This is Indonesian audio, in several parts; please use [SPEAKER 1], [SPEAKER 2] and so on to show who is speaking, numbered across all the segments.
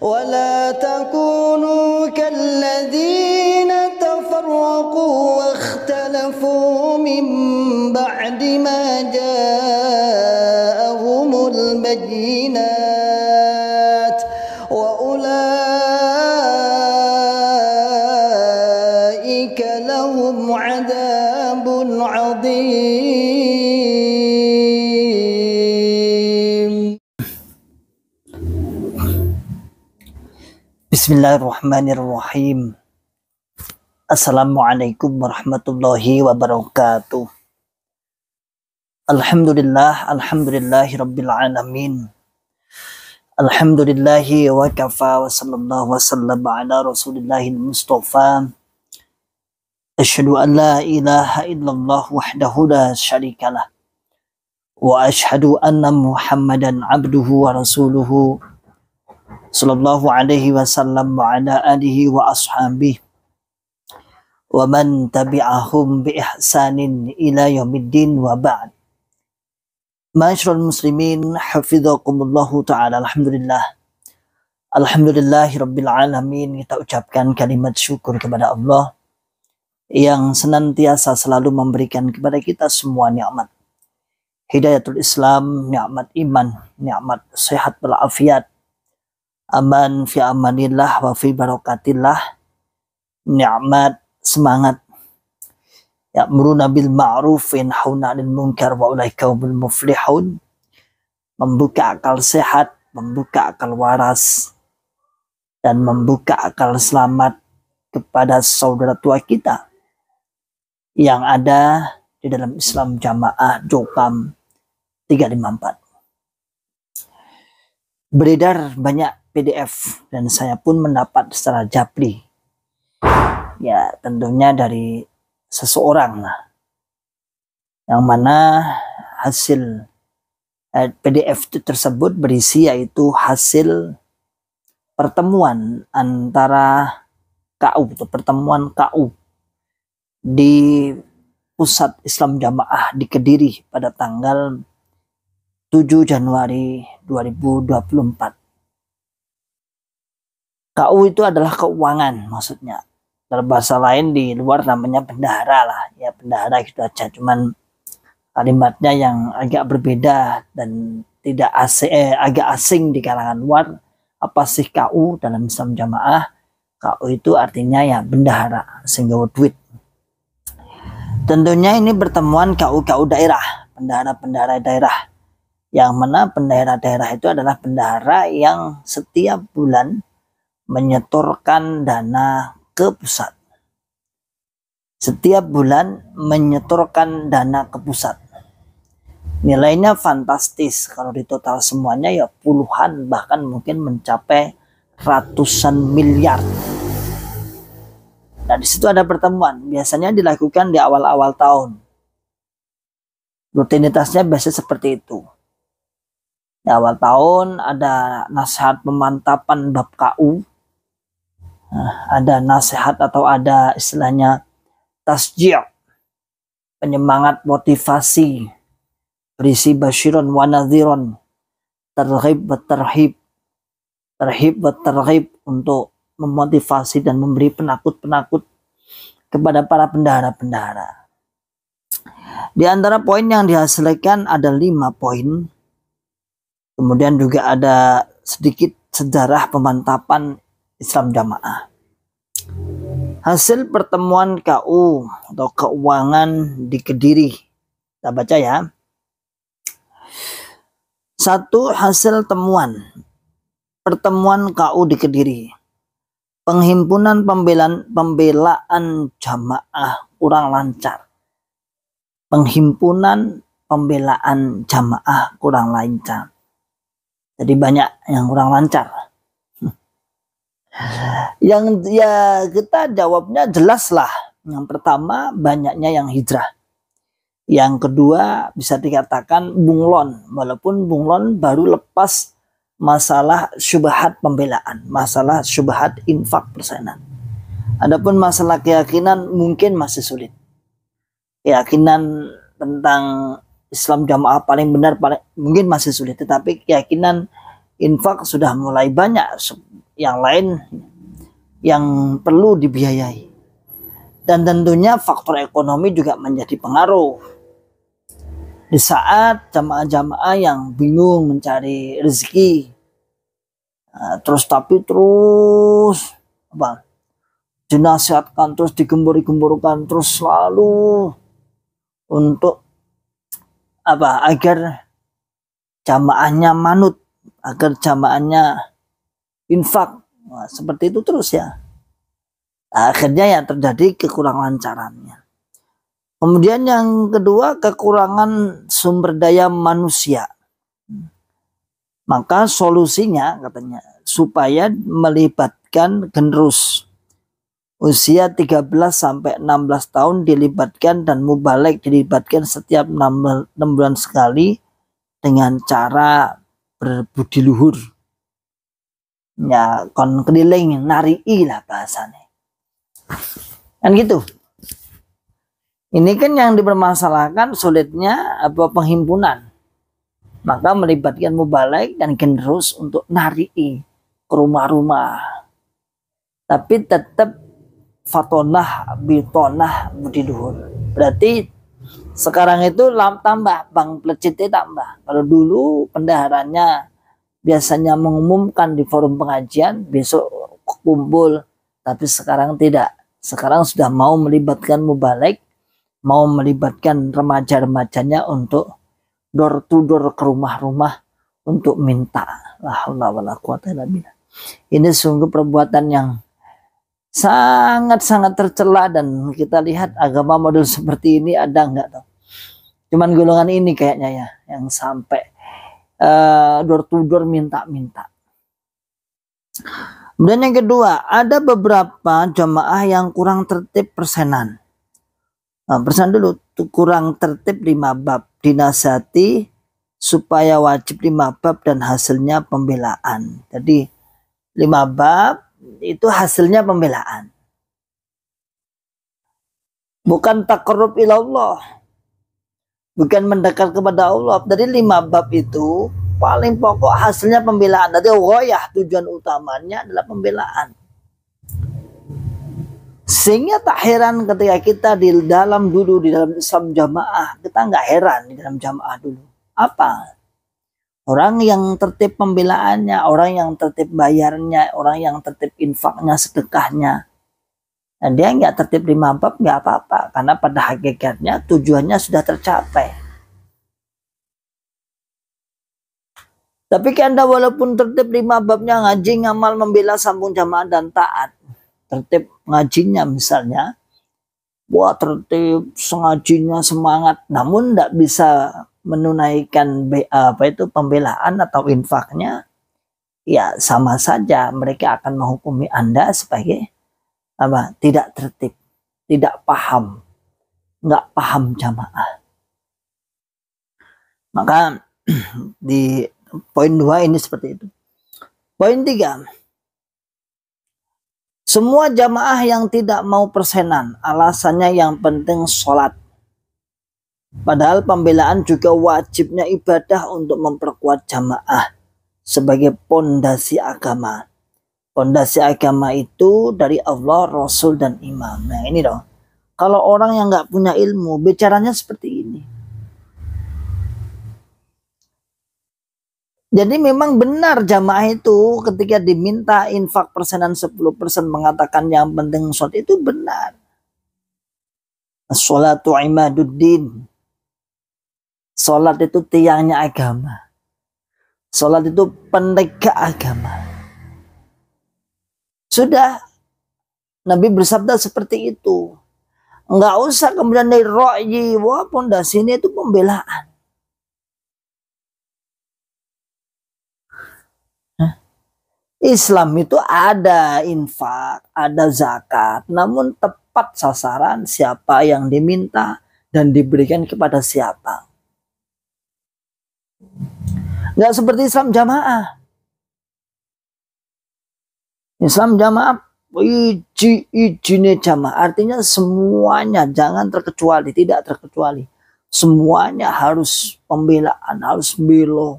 [SPEAKER 1] ولا تكونوا كالذين تفرقوا واختلفوا من بعد ما جاءوا Bismillahirrahmanirrahim. Assalamualaikum warahmatullahi wabarakatuh. Alhamdulillah, alhamdulillahi rabbil alamin. Alhamdulillahi wa kafa wa sallallahu wa sallam ala rasulillahi mustafa. Ashadu an la ilaha illallah wahdahu la syarikalah. Wa ashadu anna muhammadan abduhu wa rasuluhu sallallahu alaihi wasallam wa ala alihi wa ashabihi wa man tabi'ahum bi ihsanin ila yaumiddin wa ba'd. Masyarul muslimin hafizakumullah ta'ala alhamdulillah. Alhamdulillah rabbil alamin kita ucapkan kalimat syukur kepada Allah yang senantiasa selalu memberikan kepada kita semua nikmat. Hidayatul Islam, nikmat iman, nikmat sehat walafiat aman fi amanillah wa fi barakatillah nikmat semangat ya muruna bil ma'ruf wa munkar wa ulaika muflihun membuka akal sehat membuka akal waras dan membuka akal selamat kepada saudara tua kita yang ada di dalam Islam jamaah Jokam 354 beredar banyak PDF dan saya pun mendapat secara japri. Ya, tentunya dari seseorang lah. Yang mana hasil eh, PDF itu tersebut berisi yaitu hasil pertemuan antara KU, atau pertemuan KU di Pusat Islam Jamaah di Kediri pada tanggal 7 Januari 2024. KU itu adalah keuangan maksudnya. Dalam lain di luar namanya bendahara lah. Ya bendahara itu aja cuman kalimatnya yang agak berbeda dan tidak asing, eh, agak asing di kalangan luar. Apa sih KU dalam Islam jamaah? KU itu artinya ya bendahara, sehingga duit. Tentunya ini pertemuan KU-KU daerah, bendahara-bendahara daerah yang mana pendahara-daerah itu adalah bendahara yang setiap bulan menyetorkan dana ke pusat. Setiap bulan menyetorkan dana ke pusat. Nilainya fantastis kalau di total semuanya ya puluhan bahkan mungkin mencapai ratusan miliar. Nah di situ ada pertemuan biasanya dilakukan di awal-awal tahun. Rutinitasnya biasanya seperti itu di awal tahun ada nasihat pemantapan bab KU nah, ada nasihat atau ada istilahnya tasjiq. penyemangat motivasi berisi basyiron wa nadhiron terhib wa terhib terhib wa terhib untuk memotivasi dan memberi penakut-penakut kepada para pendahara-pendahara. Di antara poin yang dihasilkan ada lima poin Kemudian juga ada sedikit sejarah pemantapan Islam jamaah. Hasil pertemuan KU atau keuangan di Kediri. Kita baca ya. Satu hasil temuan pertemuan KU di Kediri. Penghimpunan pembelaan pembelaan jamaah kurang lancar. Penghimpunan pembelaan jamaah kurang lancar. Jadi banyak yang kurang lancar. Yang ya kita jawabnya jelas lah. Yang pertama banyaknya yang hijrah. Yang kedua bisa dikatakan bunglon. Walaupun bunglon baru lepas masalah syubhat pembelaan. Masalah syubhat infak persenan. Adapun masalah keyakinan mungkin masih sulit. Keyakinan tentang Islam jamaah paling benar paling mungkin masih sulit tetapi keyakinan infak sudah mulai banyak yang lain yang perlu dibiayai dan tentunya faktor ekonomi juga menjadi pengaruh di saat jamaah-jamaah yang bingung mencari rezeki nah, terus tapi terus apa dinasihatkan terus digembur-gemburkan terus selalu untuk apa agar jamaahnya manut agar jamaahnya infak nah, seperti itu terus ya akhirnya ya terjadi kekurangan caranya kemudian yang kedua kekurangan sumber daya manusia maka solusinya katanya supaya melibatkan generus usia 13 sampai 16 tahun dilibatkan dan mubalek dilibatkan setiap 6, 6 bulan sekali dengan cara berbudiluhur. Ya, kon keliling nari lah bahasanya. Kan gitu. Ini kan yang dipermasalahkan sulitnya apa penghimpunan. Maka melibatkan mubalek dan generus untuk nari ke rumah-rumah. Tapi tetap fatonah bitonah budiduhun. Berarti sekarang itu lam tambah bang plecitnya tambah. Kalau dulu pendaharannya biasanya mengumumkan di forum pengajian besok kumpul tapi sekarang tidak. Sekarang sudah mau melibatkan mubalik, mau melibatkan remaja-remajanya untuk door to door ke rumah-rumah untuk minta. La haula wala quwata Ini sungguh perbuatan yang sangat-sangat tercela dan kita lihat agama model seperti ini ada nggak tuh? Cuman golongan ini kayaknya ya yang sampai eh, door to door minta-minta. Kemudian yang kedua, ada beberapa jamaah yang kurang tertib persenan. Nah, persen dulu, kurang tertib lima bab, dinasati supaya wajib lima bab dan hasilnya pembelaan. Jadi lima bab itu hasilnya pembelaan. Bukan takarrub Allah. Bukan mendekat kepada Allah. Dari lima bab itu paling pokok hasilnya pembelaan. Jadi wayah tujuan utamanya adalah pembelaan. Sehingga tak heran ketika kita di dalam dulu di dalam Islam jamaah, kita nggak heran di dalam jamaah dulu. Apa? Orang yang tertib pembelaannya, orang yang tertib bayarnya, orang yang tertib infaknya, sedekahnya. Dan dia nggak tertib lima bab nggak apa-apa karena pada hakikatnya tujuannya sudah tercapai. Tapi kanda walaupun tertib lima babnya ngaji, ngamal, membela, sambung jamaah dan taat. Tertib ngajinya misalnya, wah tertib sengajinya semangat, namun tidak bisa menunaikan apa itu pembelaan atau infaknya ya sama saja mereka akan menghukumi Anda sebagai apa tidak tertib, tidak paham, nggak paham jamaah. Maka di poin dua ini seperti itu. Poin tiga, semua jamaah yang tidak mau persenan, alasannya yang penting sholat Padahal pembelaan juga wajibnya ibadah untuk memperkuat jamaah sebagai pondasi agama. Pondasi agama itu dari Allah, Rasul, dan Imam. Nah ini dong. Kalau orang yang nggak punya ilmu, bicaranya seperti ini. Jadi memang benar jamaah itu ketika diminta infak persenan 10% mengatakan yang penting sholat itu benar. Sholatu imaduddin. Sholat itu tiangnya agama. Sholat itu penegak agama. Sudah Nabi bersabda seperti itu. Enggak usah kemudian dari ro'yi wah ini itu pembelaan. Islam itu ada infak, ada zakat, namun tepat sasaran siapa yang diminta dan diberikan kepada siapa. Gak seperti Islam jamaah. Islam jamaah iji ijine jamaah artinya semuanya jangan terkecuali tidak terkecuali semuanya harus pembelaan harus belo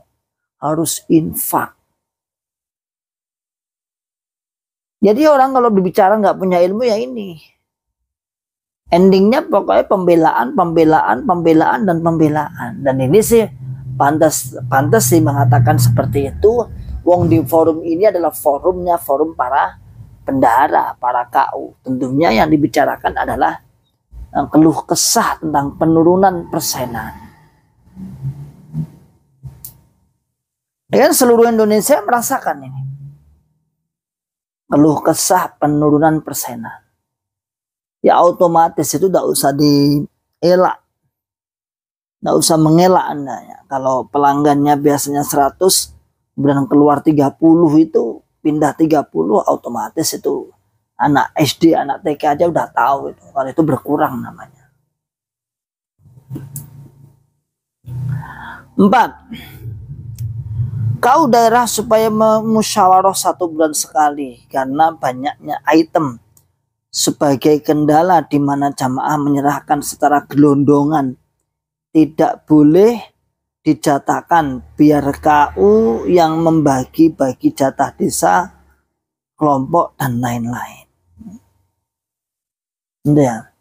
[SPEAKER 1] harus infak jadi orang kalau berbicara nggak punya ilmu ya ini endingnya pokoknya pembelaan pembelaan pembelaan dan pembelaan dan ini sih pantas pantas sih mengatakan seperti itu wong di forum ini adalah forumnya forum para pendara para KU tentunya yang dibicarakan adalah eh, keluh kesah tentang penurunan persenan dan ya seluruh Indonesia merasakan ini keluh kesah penurunan persenan ya otomatis itu tidak usah dielak Nggak usah mengelak Anda. Ya. Kalau pelanggannya biasanya 100, kemudian keluar 30 itu, pindah 30 otomatis itu anak SD, anak TK aja udah tahu itu. Kalau itu berkurang namanya. Empat, kau daerah supaya memusyawarah satu bulan sekali karena banyaknya item sebagai kendala di mana jamaah menyerahkan secara gelondongan tidak boleh dijatakan biar KU yang membagi-bagi jatah desa kelompok dan lain-lain gitu ya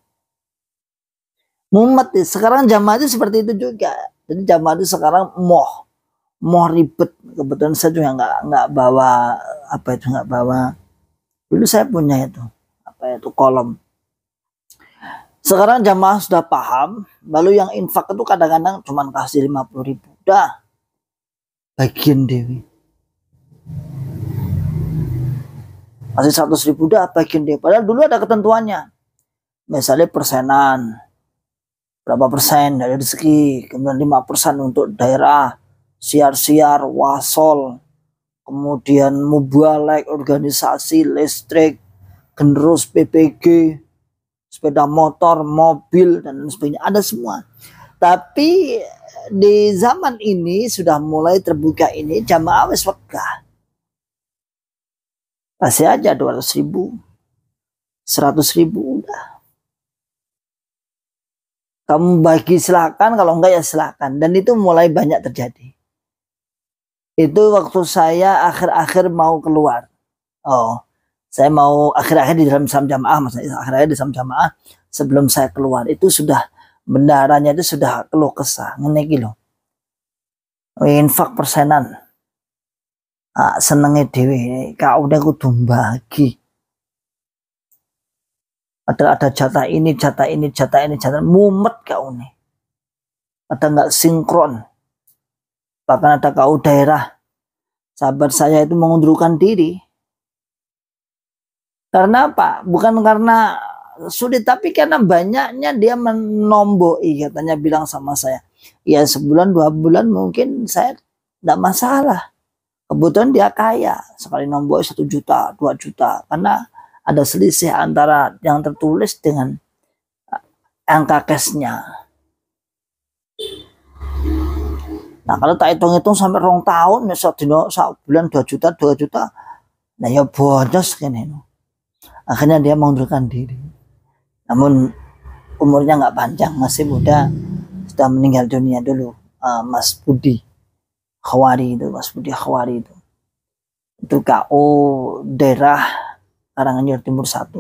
[SPEAKER 1] mumet ya. sekarang jamaah itu seperti itu juga jadi jamaah itu sekarang moh moh ribet kebetulan saya juga nggak nggak bawa apa itu nggak bawa dulu saya punya itu apa itu kolom sekarang jamaah sudah paham, lalu yang infak itu kadang-kadang cuma kasih 50 ribu. Dah, bagian Dewi. Masih 100 ribu dah bagian Dewi. Padahal dulu ada ketentuannya. Misalnya persenan, berapa persen dari rezeki, kemudian 5 persen untuk daerah, siar-siar, wasol, kemudian mubalek, organisasi, listrik, generus, PPG, sepeda motor, mobil dan sebagainya ada semua. Tapi di zaman ini sudah mulai terbuka ini jamaah wis wegah. Kasih aja 200 ribu. 100 ribu udah. Kamu bagi silakan, kalau enggak ya silakan. Dan itu mulai banyak terjadi. Itu waktu saya akhir-akhir mau keluar. Oh, saya mau akhir-akhir di dalam Islam jamaah, maksudnya akhir-akhir di Islam jamaah sebelum saya keluar itu sudah bendaranya itu sudah keluh kesah ngene iki lho. Infak persenan. Ah, senenge dhewe, kau udah kudu bagi. Ada ada jatah ini, jatah ini, jatah ini, jatah mumet kau nih. Ada nggak sinkron. Bahkan ada kau daerah sahabat saya itu mengundurkan diri karena apa? Bukan karena sulit, tapi karena banyaknya dia menomboi katanya bilang sama saya. Ya sebulan dua bulan mungkin saya tidak masalah. Kebutuhan dia kaya, sekali nomboi satu juta, dua juta, karena ada selisih antara yang tertulis dengan eh, angka cashnya. Nah kalau tak hitung-hitung sampai rong tahun, satu satu bulan dua juta, dua juta, nah ya bodoh sekali akhirnya dia mengundurkan diri namun umurnya nggak panjang masih muda sudah meninggal dunia dulu uh, Mas Budi Khawari itu Mas Budi Khawari itu itu KO daerah Karanganyar Timur 1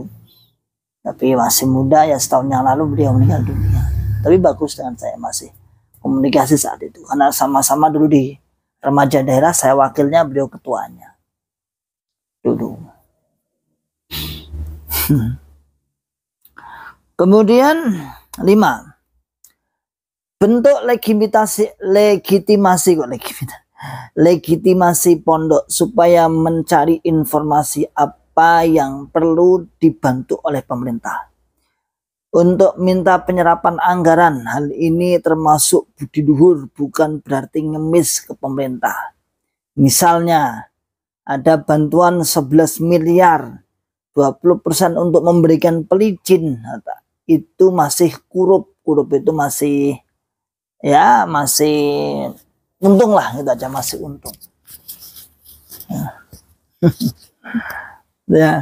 [SPEAKER 1] tapi masih muda ya setahun yang lalu beliau meninggal dunia tapi bagus dengan saya masih komunikasi saat itu karena sama-sama dulu di remaja daerah saya wakilnya beliau ketuanya dulu Kemudian lima, bentuk legitimasi legitimasi kok legitimasi legitimasi pondok supaya mencari informasi apa yang perlu dibantu oleh pemerintah untuk minta penyerapan anggaran. Hal ini termasuk budi luhur, bukan berarti ngemis ke pemerintah. Misalnya, ada bantuan 11 miliar 20% untuk memberikan pelicin itu masih kurup kurup itu masih ya masih untung lah itu aja masih untung ya. ya.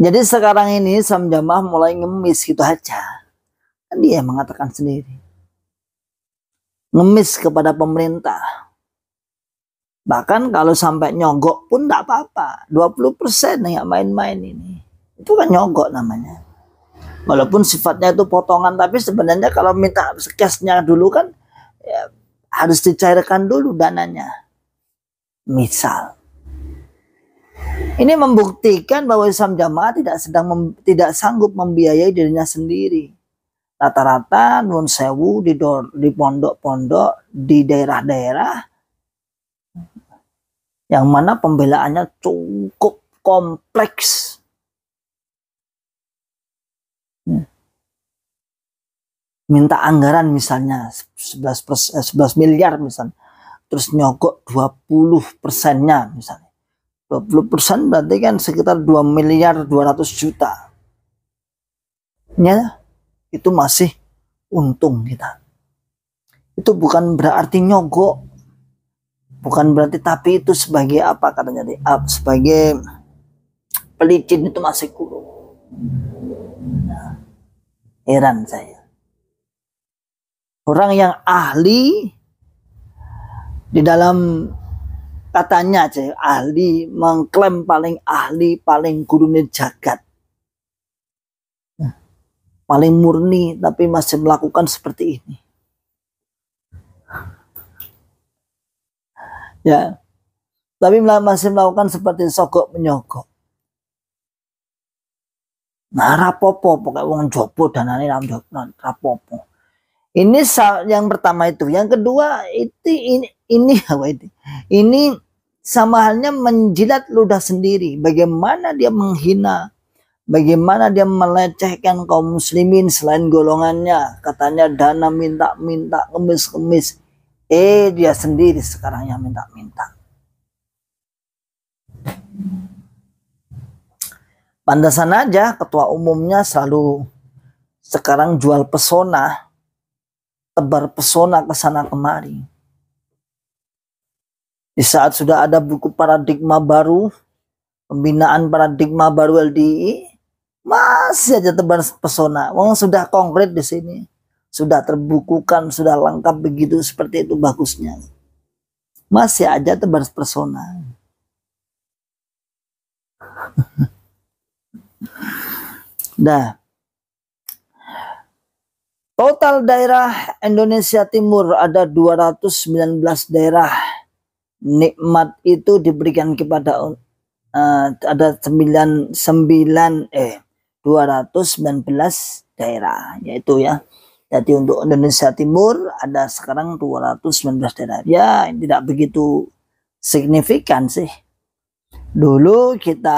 [SPEAKER 1] Jadi sekarang ini Sam jamaah mulai ngemis gitu aja. Kan dia mengatakan sendiri. Ngemis kepada pemerintah. Bahkan kalau sampai nyogok pun tidak apa-apa. 20% yang main-main ini. Itu kan nyogok namanya. Walaupun sifatnya itu potongan, tapi sebenarnya kalau minta sekesnya dulu kan ya, harus dicairkan dulu dananya. Misal. Ini membuktikan bahwa Islam jamaah tidak sedang mem, tidak sanggup membiayai dirinya sendiri. Rata-rata nun sewu di, di pondok-pondok di daerah-daerah yang mana pembelaannya cukup kompleks. Hmm. Minta anggaran misalnya 11, eh, 11 miliar misalnya. Terus nyogok 20 persennya misalnya. 20 persen berarti kan sekitar 2 miliar 200 juta. Ya, itu masih untung kita. Itu bukan berarti nyogok bukan berarti tapi itu sebagai apa katanya di up sebagai pelicin itu masih kurung nah, heran saya orang yang ahli di dalam katanya aja ahli mengklaim paling ahli paling gurunya jagat paling murni tapi masih melakukan seperti ini Ya. Tapi masih melakukan seperti sogok menyogok. Nah, rapopo pokoknya uang jopo dan ini rapopo. Ini yang pertama itu. Yang kedua itu ini ini apa ini? Ini sama halnya menjilat ludah sendiri. Bagaimana dia menghina, bagaimana dia melecehkan kaum muslimin selain golongannya. Katanya dana minta-minta, kemis-kemis. Eh, dia sendiri sekarang yang minta-minta. Pandasan aja ketua umumnya selalu sekarang jual pesona, tebar pesona ke sana kemari. Di saat sudah ada buku paradigma baru, pembinaan paradigma baru LDI, masih aja tebar pesona. Wong sudah konkret di sini sudah terbukukan, sudah lengkap begitu seperti itu bagusnya. Masih aja tebar persona. nah, total daerah Indonesia Timur ada 219 daerah. Nikmat itu diberikan kepada uh, ada 99 eh 219 daerah yaitu ya jadi untuk Indonesia Timur ada sekarang 219 daerah. Ya, tidak begitu signifikan sih. Dulu kita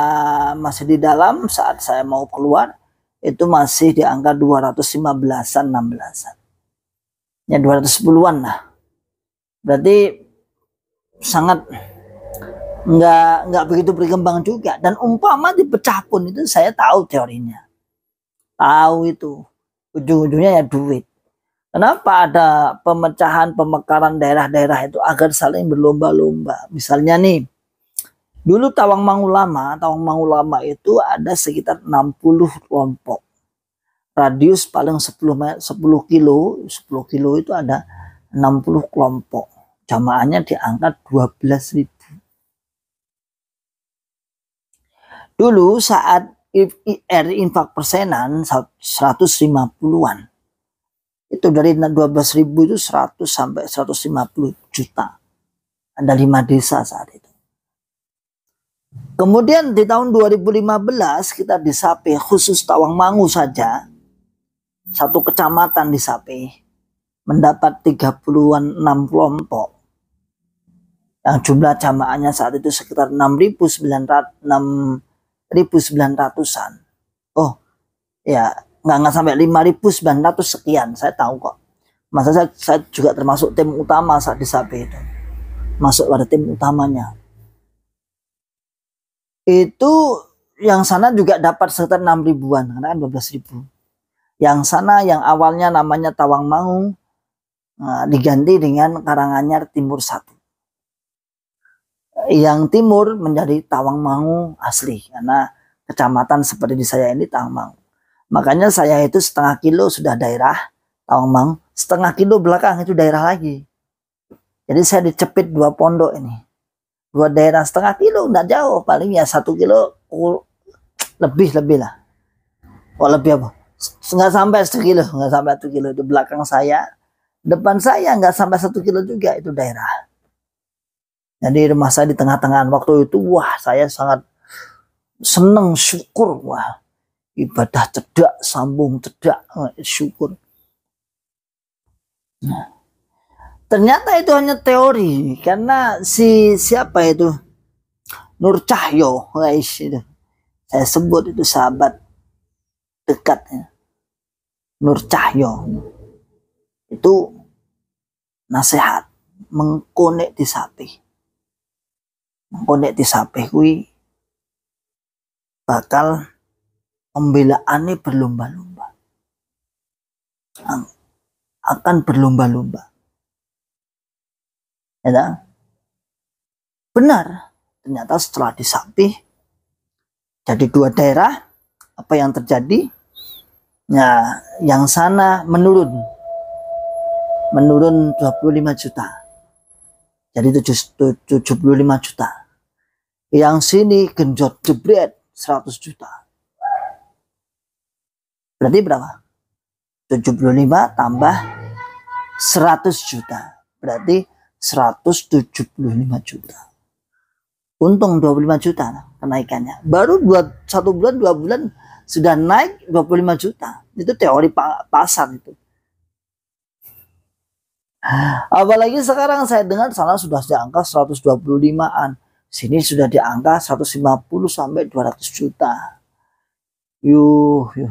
[SPEAKER 1] masih di dalam saat saya mau keluar itu masih di angka 215-an 16-an. Ya 210-an lah. Berarti sangat nggak nggak begitu berkembang juga dan umpama dipecah pun itu saya tahu teorinya tahu itu ujung-ujungnya ya duit. Kenapa ada pemecahan pemekaran daerah-daerah itu agar saling berlomba-lomba? Misalnya nih, dulu Tawang Mangulama, Tawang Mangulama itu ada sekitar 60 kelompok. Radius paling 10 10 kilo, 10 kilo itu ada 60 kelompok. Jamaahnya diangkat 12.000. Dulu saat IR infak persenan 150-an. Itu dari 12.000 itu 100 sampai 150 juta. Ada lima desa saat itu. Kemudian di tahun 2015 kita disape Sape khusus Mangu saja. Satu kecamatan disape Sape mendapat 30-an 6 kelompok. Yang jumlah jamaahnya saat itu sekitar 6.900 1900-an. Oh, ya nggak nggak sampai 5.900 sekian, saya tahu kok. Masa saya, saya juga termasuk tim utama saat di Sapi itu. Masuk pada tim utamanya. Itu yang sana juga dapat sekitar 6 ribuan, karena kan 12 ribu. Yang sana yang awalnya namanya Tawang Mau, nah, diganti dengan Karanganyar Timur 1 yang timur menjadi Tawang Mangu asli karena kecamatan seperti di saya ini Tawang Mangu. Makanya saya itu setengah kilo sudah daerah Tawang Mangu, setengah kilo belakang itu daerah lagi. Jadi saya dicepit dua pondok ini. Dua daerah setengah kilo, enggak jauh. Paling ya satu kilo lebih-lebih lah. Oh lebih apa? Enggak sampai satu kilo, enggak sampai satu kilo. itu belakang saya, depan saya enggak sampai satu kilo juga itu daerah. Jadi rumah saya di tengah-tengah waktu itu, wah saya sangat seneng syukur, wah ibadah cedak, sambung cedak, eh, syukur. Nah, ternyata itu hanya teori karena si siapa itu Nur Cahyo guys itu saya sebut itu sahabat dekatnya Nur Cahyo itu nasihat mengkonek di sapi engko nek disapih kuwi bakal pembelaannya berlomba-lomba akan berlomba-lomba ya benar ternyata setelah disapih jadi dua daerah apa yang terjadi ya yang sana menurun menurun 25 juta jadi 75 juta yang sini genjot jebret 100 juta. Berarti berapa? 75 tambah 100 juta. Berarti 175 juta. Untung 25 juta kenaikannya. Baru buat satu bulan, dua bulan sudah naik 25 juta. Itu teori pasar itu. Apalagi sekarang saya dengar sana sudah di angka 125-an sini sudah di angka 150 sampai 200 juta. Yuh, yuh.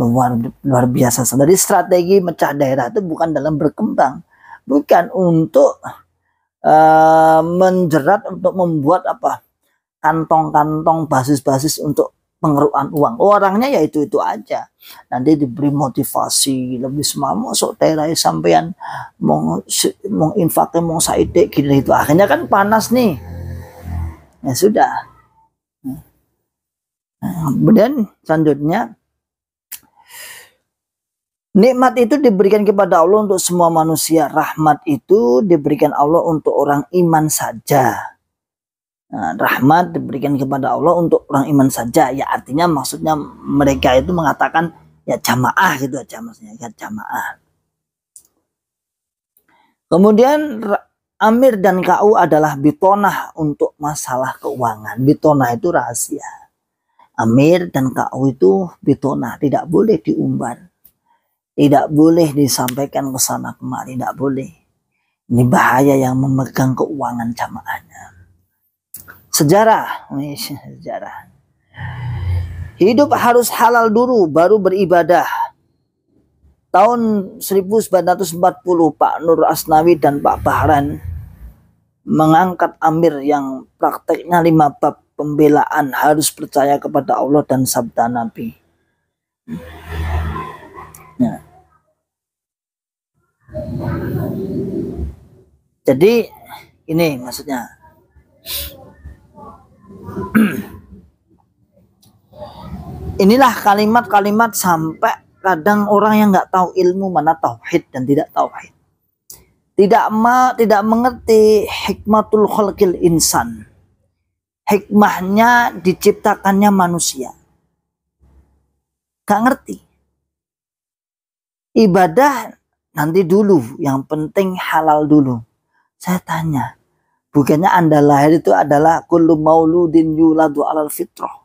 [SPEAKER 1] Luar, luar biasa. Jadi strategi mecah daerah itu bukan dalam berkembang, bukan untuk uh, menjerat untuk membuat apa kantong-kantong basis-basis untuk pengeruan uang. Orangnya ya itu-itu aja. Nanti diberi motivasi lebih semangat masuk terai sampean mau mau infaknya mau saide gini itu. Akhirnya kan panas nih. Ya sudah. Nah, hmm. kemudian selanjutnya Nikmat itu diberikan kepada Allah untuk semua manusia. Rahmat itu diberikan Allah untuk orang iman saja. Eh, rahmat diberikan kepada Allah untuk orang iman saja ya artinya maksudnya mereka itu mengatakan ya jamaah gitu aja ya maksudnya ya jamaah kemudian Amir dan KU adalah bitonah untuk masalah keuangan bitonah itu rahasia Amir dan KU itu bitonah tidak boleh diumbar tidak boleh disampaikan ke sana kemari tidak boleh ini bahaya yang memegang keuangan jamaahnya Sejarah, sejarah. Hidup harus halal dulu baru beribadah. Tahun 1940 Pak Nur Asnawi dan Pak Bahran mengangkat amir yang prakteknya lima bab pembelaan harus percaya kepada Allah dan sabda Nabi. Ya. Jadi ini maksudnya Inilah kalimat-kalimat sampai kadang orang yang nggak tahu ilmu mana tauhid dan tidak tauhid. Tidak ma, tidak mengerti hikmatul khalqil insan. Hikmahnya diciptakannya manusia. Gak ngerti. Ibadah nanti dulu, yang penting halal dulu. Saya tanya, Bukannya Anda lahir itu adalah kullu mauludin yuladu alal fitrah.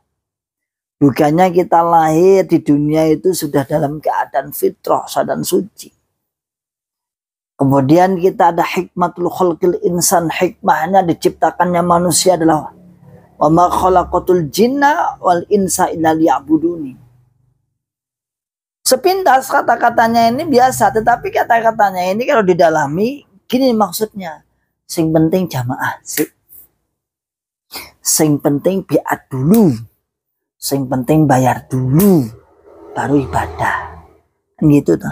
[SPEAKER 1] Bukannya kita lahir di dunia itu sudah dalam keadaan fitrah, dan suci. Kemudian kita ada hikmatul khulqil insan, hikmahnya diciptakannya manusia adalah wa ma khalaqatul jinna wal insa illa liya'buduni. Sepintas kata-katanya ini biasa, tetapi kata-katanya ini kalau didalami, gini maksudnya. Sing penting jamaah sih. Sing penting biat dulu. Sing penting bayar dulu. Baru ibadah. gitu tuh.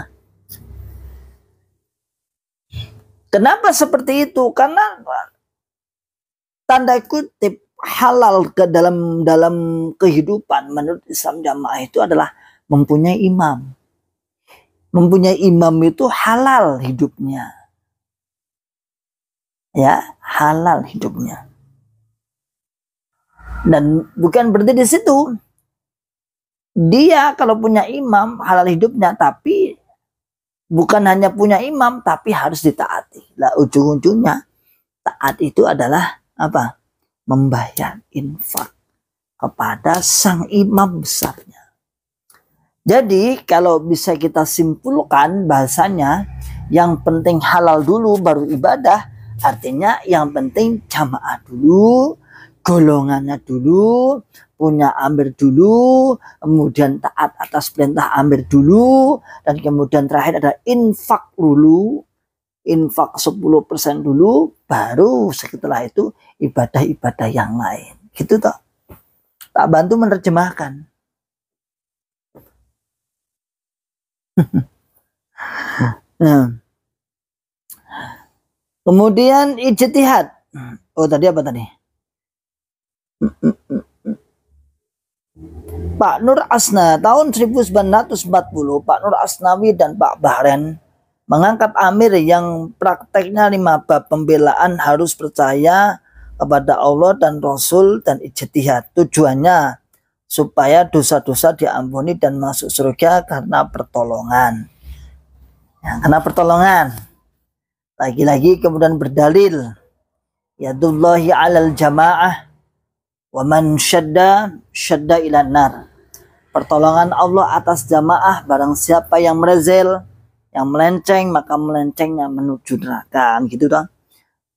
[SPEAKER 1] Kenapa seperti itu? Karena tanda kutip halal ke dalam dalam kehidupan menurut Islam jamaah itu adalah mempunyai imam. Mempunyai imam itu halal hidupnya ya halal hidupnya dan bukan berarti di situ dia kalau punya imam halal hidupnya tapi bukan hanya punya imam tapi harus ditaati lah ujung-ujungnya taat itu adalah apa membayar infak kepada sang imam besarnya jadi kalau bisa kita simpulkan bahasanya yang penting halal dulu baru ibadah Artinya yang penting jamaah dulu, golongannya dulu, punya amir dulu, kemudian taat atas perintah amir dulu, dan kemudian terakhir ada infak dulu, infak 10% dulu, baru setelah itu ibadah-ibadah yang lain. Gitu toh. Tak bantu menerjemahkan. hmm. Kemudian ijtihad. Hmm. Oh tadi apa tadi? Pak Nur Asna tahun 1940 Pak Nur Asnawi dan Pak Bahren mengangkat Amir yang prakteknya lima bab pembelaan harus percaya kepada Allah dan Rasul dan ijtihad. Tujuannya supaya dosa-dosa diampuni dan masuk surga karena pertolongan. Ya, karena pertolongan. Lagi-lagi kemudian berdalil yadullahi alal jamaah wa man syadda syadda ila nar. Pertolongan Allah atas jamaah barang siapa yang merezel, yang melenceng maka melencengnya menuju neraka gitu dong.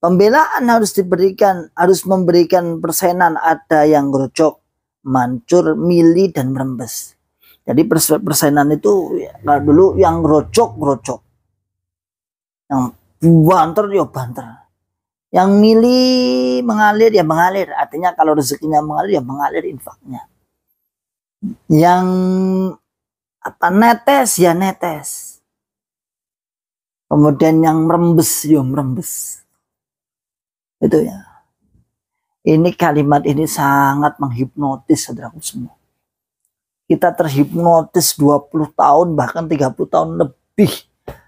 [SPEAKER 1] Pembelaan harus diberikan, harus memberikan persenan ada yang grocok mancur, mili dan merembes. Jadi persenan itu ya, kalau dulu yang grocok grocok Yang banter ya banter yang milih mengalir ya mengalir artinya kalau rezekinya mengalir ya mengalir infaknya yang apa netes ya netes kemudian yang merembes yo merembes itu ya ini kalimat ini sangat menghipnotis saudaraku semua kita terhipnotis 20 tahun bahkan 30 tahun lebih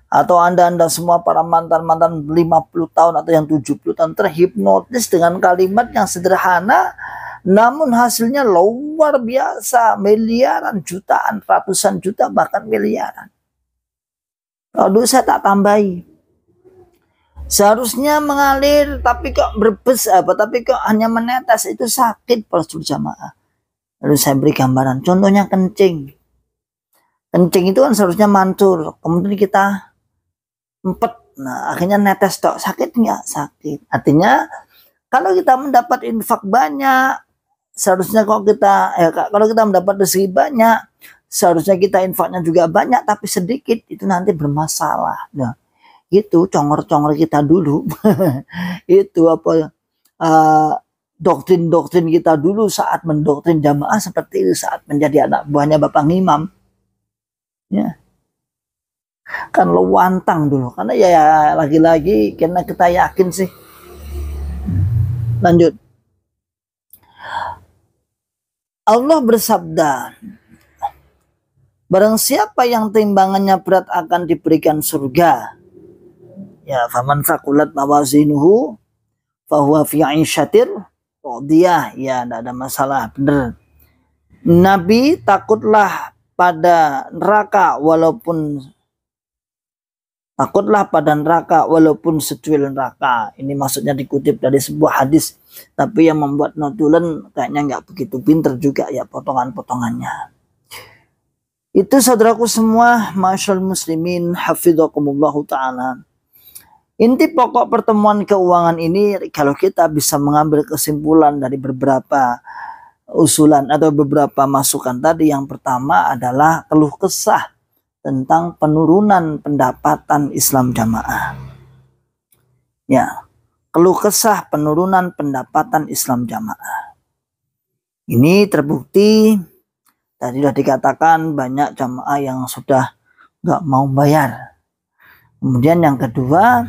[SPEAKER 1] atau Anda-anda semua para mantan-mantan 50 tahun atau yang 70 tahun terhipnotis dengan kalimat yang sederhana namun hasilnya luar biasa miliaran jutaan ratusan juta bahkan miliaran lalu saya tak tambahi seharusnya mengalir tapi kok berbes apa tapi kok hanya menetes itu sakit prosedur jamaah lalu saya beri gambaran contohnya kencing kencing itu kan seharusnya mantul kemudian kita empat nah akhirnya netes tok sakit nggak sakit artinya kalau kita mendapat infak banyak seharusnya kalau kita eh, kalau kita mendapat rezeki banyak seharusnya kita infaknya juga banyak tapi sedikit itu nanti bermasalah nah itu congor-congor kita dulu itu apa uh, doktrin-doktrin kita dulu saat mendoktrin jamaah seperti itu saat menjadi anak buahnya Bapak Ngimam ya kan lo wantang dulu karena ya, ya lagi-lagi karena kita yakin sih lanjut Allah bersabda barang siapa yang timbangannya berat akan diberikan surga ya faman fakulat mawazinuhu fahuwa fi syatir ya tidak ada masalah bener Nabi takutlah pada neraka walaupun takutlah pada neraka walaupun secuil neraka ini maksudnya dikutip dari sebuah hadis tapi yang membuat notulen kayaknya nggak begitu pinter juga ya potongan-potongannya itu saudaraku semua masyal muslimin hafidhakumullahu ta'ala Inti pokok pertemuan keuangan ini kalau kita bisa mengambil kesimpulan dari beberapa usulan atau beberapa masukan tadi yang pertama adalah keluh kesah tentang penurunan pendapatan Islam jamaah. Ya, keluh kesah penurunan pendapatan Islam jamaah. Ini terbukti tadi sudah dikatakan banyak jamaah yang sudah nggak mau bayar. Kemudian yang kedua,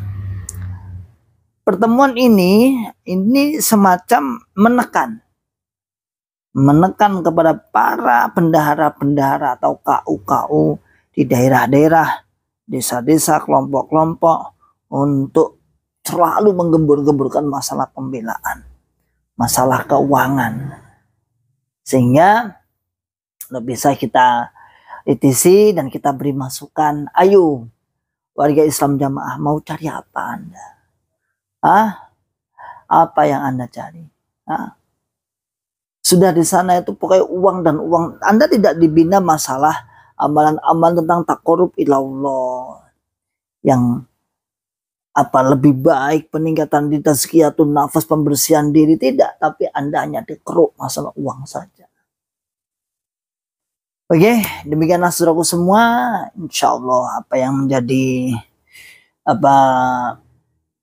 [SPEAKER 1] pertemuan ini ini semacam menekan menekan kepada para pendahara bendahara atau KU-KU di daerah-daerah, desa-desa, kelompok-kelompok untuk selalu menggembur-gemburkan masalah pembelaan, masalah keuangan. Sehingga lebih bisa kita etisi dan kita beri masukan, ayo warga Islam jamaah mau cari apa Anda? Ah, apa yang Anda cari? Ah, sudah di sana itu pokoknya uang dan uang. Anda tidak dibina masalah amalan-amalan tentang tak korup, ilallah yang apa lebih baik peningkatan di tazkiyatun nafas pembersihan diri tidak tapi anda hanya dikeruk masalah uang saja oke okay, demikianlah saudaraku semua insyaallah apa yang menjadi apa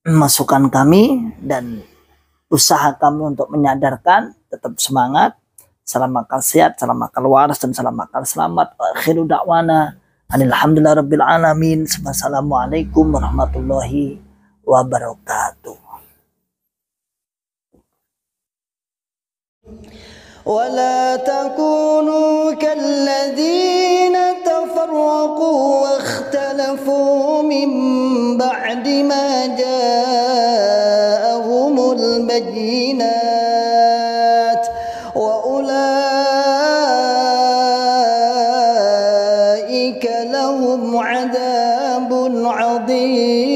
[SPEAKER 1] masukan kami dan usaha kami untuk menyadarkan tetap semangat salam makan sehat, salam makan waras, dan salam makan selamat. Akhiru da'wana. Alhamdulillah Rabbil Alamin. Assalamualaikum warahmatullahi wabarakatuh. ولا تكونوا كالذين تفرقوا واختلفوا من بعد ما جاءهم البينات وأولئك لهم عذاب عظيم